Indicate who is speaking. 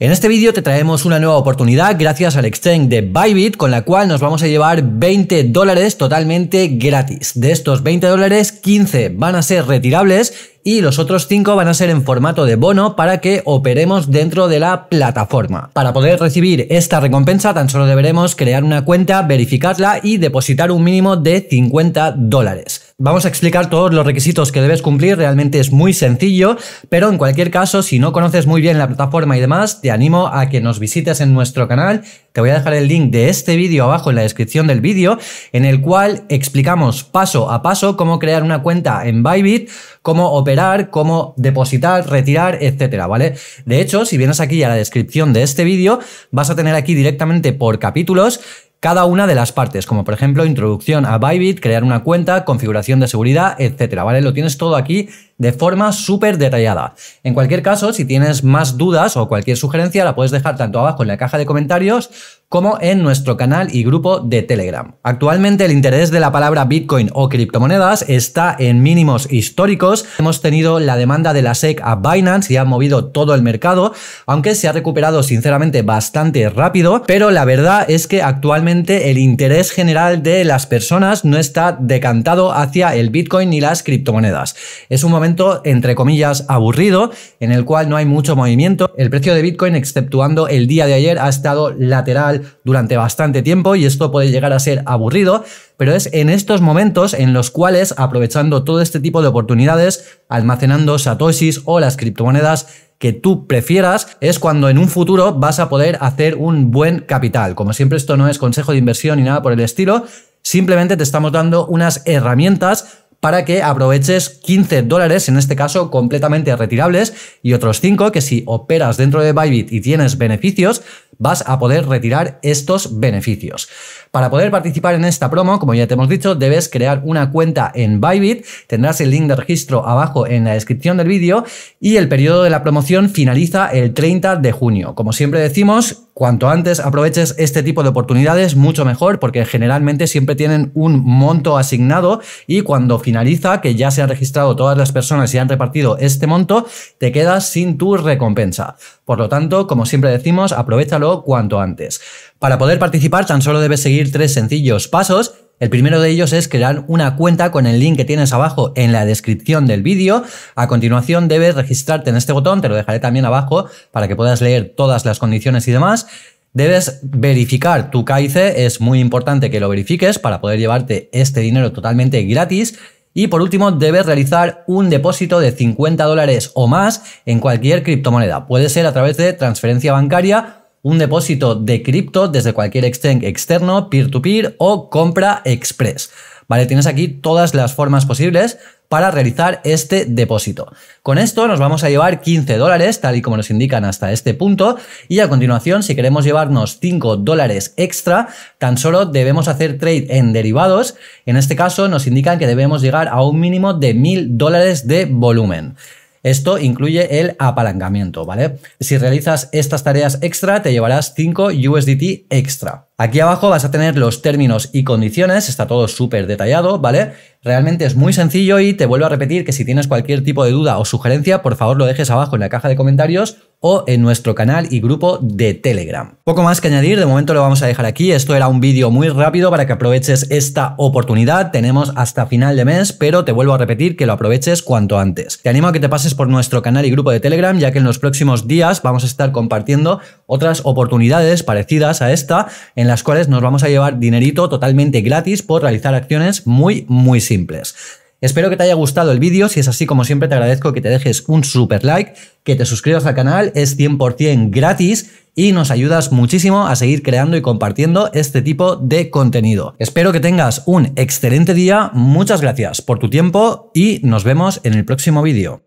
Speaker 1: En este vídeo te traemos una nueva oportunidad gracias al exchange de Bybit con la cual nos vamos a llevar 20 dólares totalmente gratis. De estos 20 dólares, 15 van a ser retirables y los otros 5 van a ser en formato de bono para que operemos dentro de la plataforma. Para poder recibir esta recompensa tan solo deberemos crear una cuenta, verificarla y depositar un mínimo de 50 dólares. Vamos a explicar todos los requisitos que debes cumplir, realmente es muy sencillo, pero en cualquier caso, si no conoces muy bien la plataforma y demás, te animo a que nos visites en nuestro canal. Te voy a dejar el link de este vídeo abajo en la descripción del vídeo, en el cual explicamos paso a paso cómo crear una cuenta en Bybit, cómo operar, cómo depositar, retirar, etcétera, ¿vale? De hecho, si vienes aquí a la descripción de este vídeo, vas a tener aquí directamente por capítulos cada una de las partes, como por ejemplo introducción a Bybit, crear una cuenta, configuración de seguridad, etcétera, ¿vale? Lo tienes todo aquí de forma súper detallada. En cualquier caso, si tienes más dudas o cualquier sugerencia, la puedes dejar tanto abajo en la caja de comentarios como en nuestro canal y grupo de Telegram. Actualmente el interés de la palabra Bitcoin o criptomonedas está en mínimos históricos. Hemos tenido la demanda de la SEC a Binance y ha movido todo el mercado, aunque se ha recuperado sinceramente bastante rápido, pero la verdad es que actualmente el interés general de las personas no está decantado hacia el Bitcoin ni las criptomonedas. Es un momento entre comillas, aburrido, en el cual no hay mucho movimiento. El precio de Bitcoin, exceptuando el día de ayer, ha estado lateral durante bastante tiempo y esto puede llegar a ser aburrido, pero es en estos momentos en los cuales, aprovechando todo este tipo de oportunidades, almacenando satoshis o las criptomonedas, que tú prefieras es cuando en un futuro vas a poder hacer un buen capital. Como siempre, esto no es consejo de inversión ni nada por el estilo. Simplemente te estamos dando unas herramientas para que aproveches 15 dólares, en este caso completamente retirables, y otros 5 que si operas dentro de Bybit y tienes beneficios, vas a poder retirar estos beneficios. Para poder participar en esta promo, como ya te hemos dicho, debes crear una cuenta en Bybit, tendrás el link de registro abajo en la descripción del vídeo y el periodo de la promoción finaliza el 30 de junio. Como siempre decimos, cuanto antes aproveches este tipo de oportunidades, mucho mejor, porque generalmente siempre tienen un monto asignado y cuando finaliza, que ya se han registrado todas las personas y han repartido este monto, te quedas sin tu recompensa. Por lo tanto, como siempre decimos, aprovechalo cuanto antes. Para poder participar tan solo debes seguir tres sencillos pasos el primero de ellos es crear una cuenta con el link que tienes abajo en la descripción del vídeo. A continuación debes registrarte en este botón, te lo dejaré también abajo para que puedas leer todas las condiciones y demás. Debes verificar tu CAICE, es muy importante que lo verifiques para poder llevarte este dinero totalmente gratis y por último, debes realizar un depósito de 50 dólares o más en cualquier criptomoneda. Puede ser a través de transferencia bancaria, un depósito de cripto desde cualquier exchange externo, peer-to-peer -peer, o compra express. Vale, tienes aquí todas las formas posibles para realizar este depósito. Con esto nos vamos a llevar 15 dólares, tal y como nos indican hasta este punto, y a continuación, si queremos llevarnos 5 dólares extra, tan solo debemos hacer trade en derivados. En este caso, nos indican que debemos llegar a un mínimo de 1000 dólares de volumen. Esto incluye el apalancamiento, ¿vale? Si realizas estas tareas extra, te llevarás 5 USDT extra. Aquí abajo vas a tener los términos y condiciones, está todo súper detallado, ¿vale? Realmente es muy sencillo y te vuelvo a repetir que si tienes cualquier tipo de duda o sugerencia, por favor lo dejes abajo en la caja de comentarios o en nuestro canal y grupo de Telegram. Poco más que añadir, de momento lo vamos a dejar aquí. Esto era un vídeo muy rápido para que aproveches esta oportunidad. Tenemos hasta final de mes, pero te vuelvo a repetir que lo aproveches cuanto antes. Te animo a que te pases por nuestro canal y grupo de Telegram, ya que en los próximos días vamos a estar compartiendo otras oportunidades parecidas a esta, en las cuales nos vamos a llevar dinerito totalmente gratis por realizar acciones muy, muy simples. Espero que te haya gustado el vídeo, si es así como siempre te agradezco que te dejes un super like, que te suscribas al canal, es 100% gratis y nos ayudas muchísimo a seguir creando y compartiendo este tipo de contenido. Espero que tengas un excelente día, muchas gracias por tu tiempo y nos vemos en el próximo vídeo.